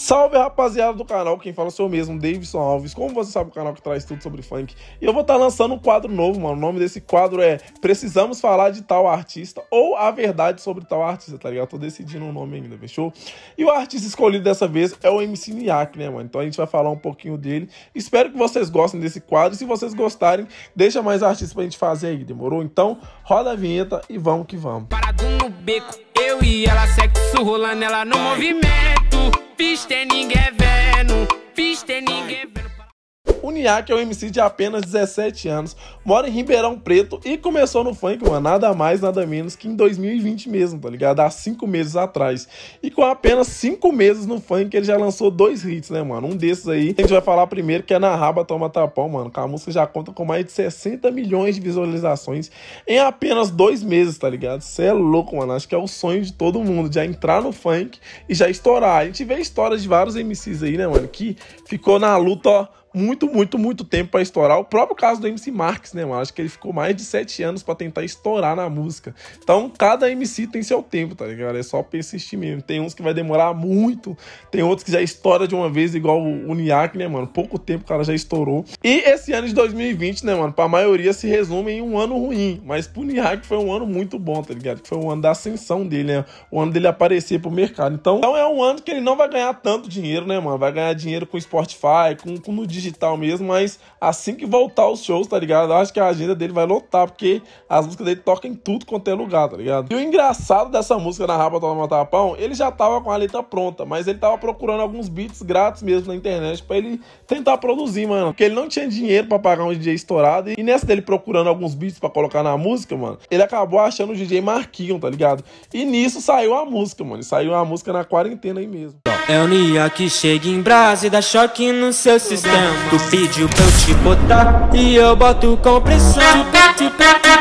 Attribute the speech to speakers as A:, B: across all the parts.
A: Salve rapaziada do canal, quem fala sou eu mesmo, Davidson Alves. Como você sabe, o canal que traz tudo sobre funk. E eu vou estar tá lançando um quadro novo, mano. O nome desse quadro é Precisamos Falar de Tal Artista ou a Verdade sobre Tal Artista, tá ligado? Tô decidindo o um nome ainda, fechou? E o artista escolhido dessa vez é o MC Niak, né, mano? Então a gente vai falar um pouquinho dele. Espero que vocês gostem desse quadro. se vocês gostarem, deixa mais artistas pra gente fazer aí, demorou? Então, roda a vinheta e vamos que vamos. Parado no beco, eu e ela, sexo rolando, ela no movimento. Fiz é ninguém vendo, fiz é ninguém vendo. O que é um MC de apenas 17 anos, mora em Ribeirão Preto e começou no funk, mano, nada mais, nada menos que em 2020 mesmo, tá ligado? Há 5 meses atrás. E com apenas 5 meses no funk, ele já lançou dois hits, né, mano? Um desses aí, a gente vai falar primeiro, que é Na Raba Toma Tapão, mano, que a música já conta com mais de 60 milhões de visualizações em apenas dois meses, tá ligado? Cê é louco, mano, acho que é o sonho de todo mundo, já entrar no funk e já estourar. A gente vê histórias de vários MCs aí, né, mano, que ficou na luta, ó, muito, muito, muito tempo para estourar. O próprio caso do MC Marx, né, mano? Acho que ele ficou mais de sete anos para tentar estourar na música. Então, cada MC tem seu tempo, tá ligado? É só persistir mesmo. Tem uns que vai demorar muito, tem outros que já estoura de uma vez, igual o uniac né, mano? Pouco tempo o cara já estourou. E esse ano de 2020, né, mano? Pra maioria se resume em um ano ruim, mas pro uniac foi um ano muito bom, tá ligado? Foi um ano da ascensão dele, né? O ano dele aparecer pro mercado. Então, então é um ano que ele não vai ganhar tanto dinheiro, né, mano? Vai ganhar dinheiro com Spotify, com, com no digital mesmo, mas assim que voltar os shows, tá ligado? Eu acho que a agenda dele vai lotar, porque as músicas dele tocam em tudo quanto é lugar, tá ligado? E o engraçado dessa música na Rapa Toma Tapão, ele já tava com a letra pronta, mas ele tava procurando alguns beats grátis mesmo na internet para ele tentar produzir, mano. Porque ele não tinha dinheiro para pagar um DJ estourado. E nessa dele procurando alguns beats para colocar na música, mano, ele acabou achando o DJ Marquinhos, tá ligado? E nisso saiu a música, mano. saiu a música na quarentena aí mesmo. É o Nia que chega em brasa e dá choque no seu sistema Tu pediu pra eu te botar e eu boto compressão Te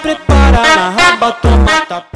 A: prepara na raba,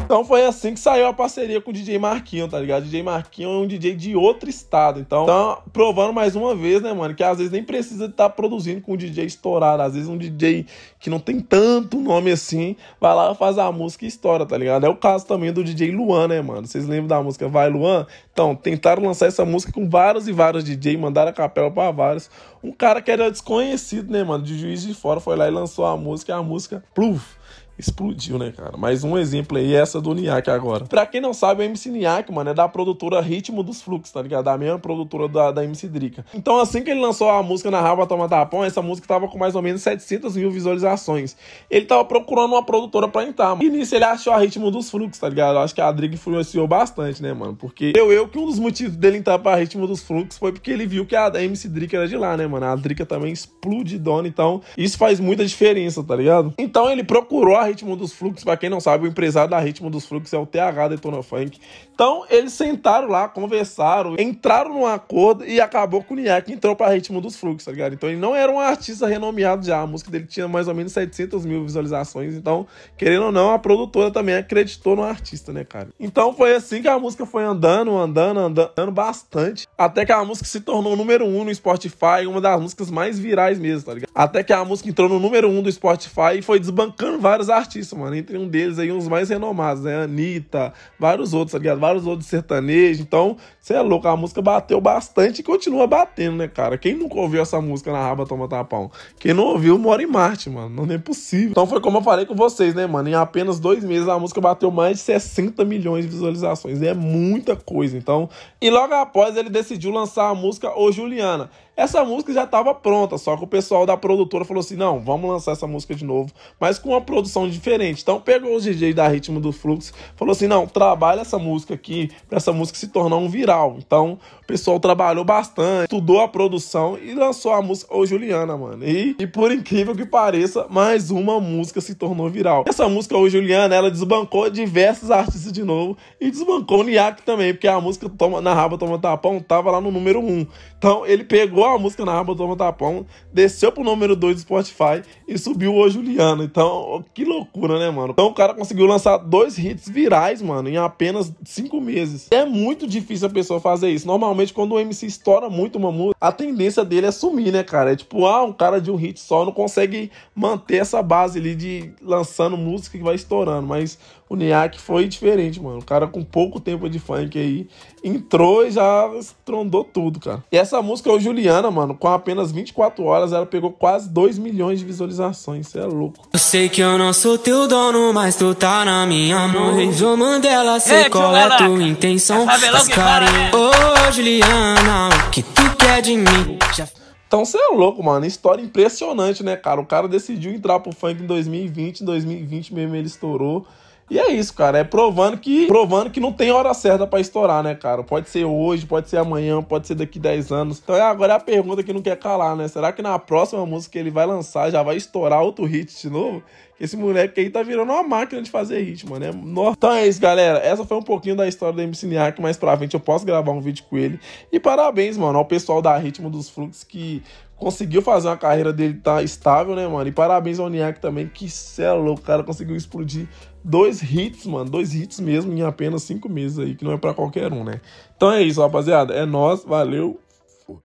A: então foi assim que saiu a parceria com o DJ Marquinho, tá ligado? DJ Marquinho é um DJ de outro estado. Então, tá provando mais uma vez, né, mano? Que às vezes nem precisa estar tá produzindo com um DJ estourado. Às vezes um DJ que não tem tanto nome assim, vai lá, faz a música e estoura, tá ligado? É o caso também do DJ Luan, né, mano? Vocês lembram da música Vai Luan? Então, tentaram lançar essa música música com vários e vários DJ, mandaram a capela para vários. Um cara que era desconhecido, né, mano, de juiz de fora, foi lá e lançou a música, e a música, pluf, explodiu, né, cara? Mais um exemplo aí é essa do Niak agora. Pra quem não sabe, o MC Niak, mano, é da produtora Ritmo dos Fluxos, tá ligado? Da mesma produtora da, da MC Drica. Então, assim que ele lançou a música na Raba Toma Tapão, tá essa música tava com mais ou menos 700 mil visualizações. Ele tava procurando uma produtora pra entrar, mano. E nisso ele achou a Ritmo dos Fluxos, tá ligado? acho que a Drica influenciou bastante, né, mano? Porque eu, eu, que um dos motivos dele entrar pra Ritmo dos Fluxos foi porque ele viu que a MC Drica era de lá, né, mano? A Drica também explodidona, então isso faz muita diferença, tá ligado? Então ele procurou a Ritmo dos Fluxos, para quem não sabe, o empresário da Ritmo dos Fluxos é o TH Detona Funk. Então, eles sentaram lá, conversaram, entraram num acordo e acabou com o Niak entrou pra Ritmo dos Fluxos, tá ligado? Então, ele não era um artista renomeado já, a música dele tinha mais ou menos 700 mil visualizações, então, querendo ou não, a produtora também acreditou no artista, né, cara? Então, foi assim que a música foi andando, andando, andando, andando bastante, até que a música se tornou número um no Spotify, uma das músicas mais virais mesmo, tá ligado? Até que a música entrou no número um do Spotify e foi desbancando vários artistas artistas, mano. Entre um deles aí, uns mais renomados, né? Anitta, vários outros, tá ligado? Vários outros sertanejos. Então, você é louco, a música bateu bastante e continua batendo, né, cara? Quem nunca ouviu essa música na raba toma tapão? Quem não ouviu, mora em Marte, mano. Não é possível. Então foi como eu falei com vocês, né, mano? Em apenas dois meses a música bateu mais de 60 milhões de visualizações. É muita coisa, então. E logo após ele decidiu lançar a música O Juliana. Essa música já estava pronta, só que o pessoal da produtora falou assim: não, vamos lançar essa música de novo, mas com uma produção diferente. Então pegou os DJs da Ritmo do Fluxo, falou assim: não, trabalha essa música aqui, para essa música se tornar um viral. Então o pessoal trabalhou bastante, estudou a produção e lançou a música Ô Juliana, mano. E, e por incrível que pareça, mais uma música se tornou viral. Essa música Ô Juliana, ela desbancou diversos artistas de novo e desbancou o Niak também, porque a música toma, na raba toma tapão tava lá no número 1. Um. Então ele pegou a música na aba do Toma Tapão, desceu pro número 2 do Spotify e subiu o Juliano. Então, que loucura, né, mano? Então o cara conseguiu lançar dois hits virais, mano, em apenas cinco meses. É muito difícil a pessoa fazer isso. Normalmente, quando o MC estoura muito uma música, a tendência dele é sumir, né, cara? É tipo, ah, um cara de um hit só não consegue manter essa base ali de lançando música que vai estourando. Mas o Niak foi diferente, mano. O cara com pouco tempo de funk aí entrou e já estrondou tudo, cara. E essa música é o Juliano Rihanna, mano, com apenas 24 horas, ela pegou quase 2 milhões de visualizações. Isso é louco. Eu sei que eu não sou teu dono, mas tu tá na minha mão. Rejo Mandela, sei Ei, qual é tua intenção. Mas carinho, né? ô Juliana, o que tu quer de mim? Já... Então você é louco, mano. História impressionante, né, cara? O cara decidiu entrar pro funk em 2020. Em 2020 mesmo ele estourou. E é isso, cara. É provando que provando que não tem hora certa para estourar, né, cara? Pode ser hoje, pode ser amanhã, pode ser daqui 10 anos. Então é, agora é a pergunta que não quer calar, né? Será que na próxima música que ele vai lançar já vai estourar outro hit de novo? Esse moleque aí tá virando uma máquina de fazer ritmo, né? Nossa. Então é isso, galera. Essa foi um pouquinho da história do MC Niak. Mais pra frente eu posso gravar um vídeo com ele. E parabéns, mano, ao pessoal da Ritmo dos Fluxos que conseguiu fazer uma carreira dele tá estável, né, mano? E parabéns ao Niak também, que cê é louco, o cara conseguiu explodir dois hits, mano, dois hits mesmo em apenas cinco meses aí, que não é para qualquer um, né? Então é isso, rapaziada. É nós, valeu,